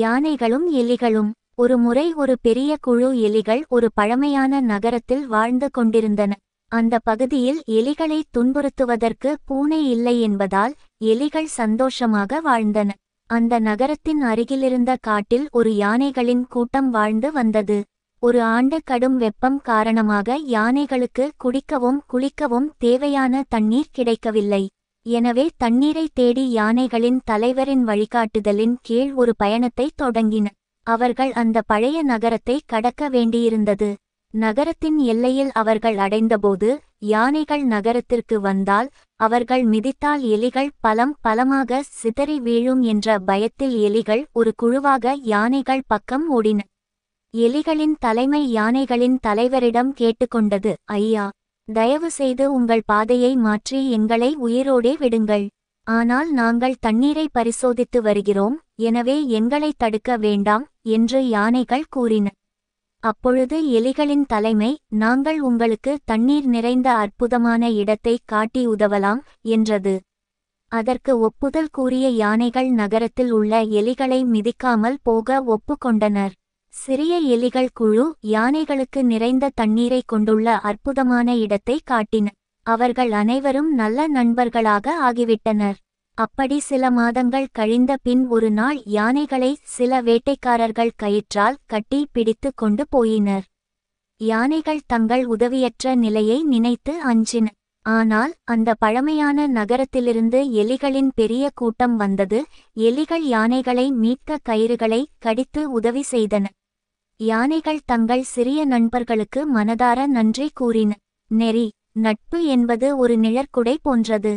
யானைகளும் எலிகளும் ஒரு முறை ஒரு பெரிய குழு எலிகள் ஒரு பழமையான நகரத்தில் வாழ்ந்து கொண்டிருந்தன அந்த பகுதியில் எலிகளை துன்புறுத்துவதற்கு பூனை இல்லை என்பதால் எலிகள் சந்தோஷமாக வாழ்ந்தன அந்த நகரத்தின் அருகிலிருந்த காட்டில் ஒரு யானைகளின் கூட்டம் வாழ்ந்து வந்தது ஒரு ஆண்டு கடும் வெப்பம் காரணமாக யானைகளுக்கு குடிக்கவும் குளிக்கவும் தேவையான தண்ணீர் கிடைக்கவில்லை எனவே தண்ணீரை தேடி யானைகளின் தலைவரின் வழிகாட்டுதலின் கீழ் ஒரு பயணத்தை தொடங்கின அவர்கள் அந்த பழைய நகரத்தை கடக்க வேண்டியிருந்தது நகரத்தின் எல்லையில் அவர்கள் அடைந்தபோது யானைகள் நகரத்திற்கு வந்தால் அவர்கள் மிதித்தால் எலிகள் பலம் பலமாக சிதறி வீழும் என்ற பயத்தில் எலிகள் ஒரு குழுவாக யானைகள் பக்கம் ஓடின எலிகளின் தலைமை யானைகளின் தலைவரிடம் கேட்டுக்கொண்டது ஐயா தயவு செய்து உங்கள் பாதையை மாற்றி எங்களை உயிரோடே விடுங்கள் ஆனால் நாங்கள் தண்ணீரை பரிசோதித்து வருகிறோம் எனவே எங்களை தடுக்க வேண்டாம் என்று யானைகள் கூறின அப்பொழுது எலிகளின் தலைமை நாங்கள் உங்களுக்கு தண்ணீர் நிறைந்த அற்புதமான இடத்தை காட்டி உதவலாம் என்றது அதற்கு ஒப்புதல் கூறிய யானைகள் நகரத்தில் உள்ள எலிகளை மிதிக்காமல் போக ஒப்புக்கொண்டனர் சிறிய எலிகள் குழு யானைகளுக்கு நிறைந்த தண்ணீரை கொண்டுள்ள அற்புதமான இடத்தை காட்டின அவர்கள் அனைவரும் நல்ல நண்பர்களாக ஆகிவிட்டனர் அப்படி சில மாதங்கள் கழிந்த பின் ஒரு நாள் யானைகளை சில வேட்டைக்காரர்கள் கயிற்றால் கட்டி பிடித்து கொண்டு போயினர் யானைகள் தங்கள் உதவியற்ற நிலையை நினைத்து அஞ்சின ஆனால் அந்த பழமையான நகரத்திலிருந்து எலிகளின் பெரிய கூட்டம் வந்தது எலிகள் யானைகளை மீட்க கயிறுகளை கடித்து உதவி செய்தன யானைகள் தங்கள் சிறிய நண்பர்களுக்கு மனதார நன்றி கூறின நெறி நட்பு என்பது ஒரு நிழற்குடை போன்றது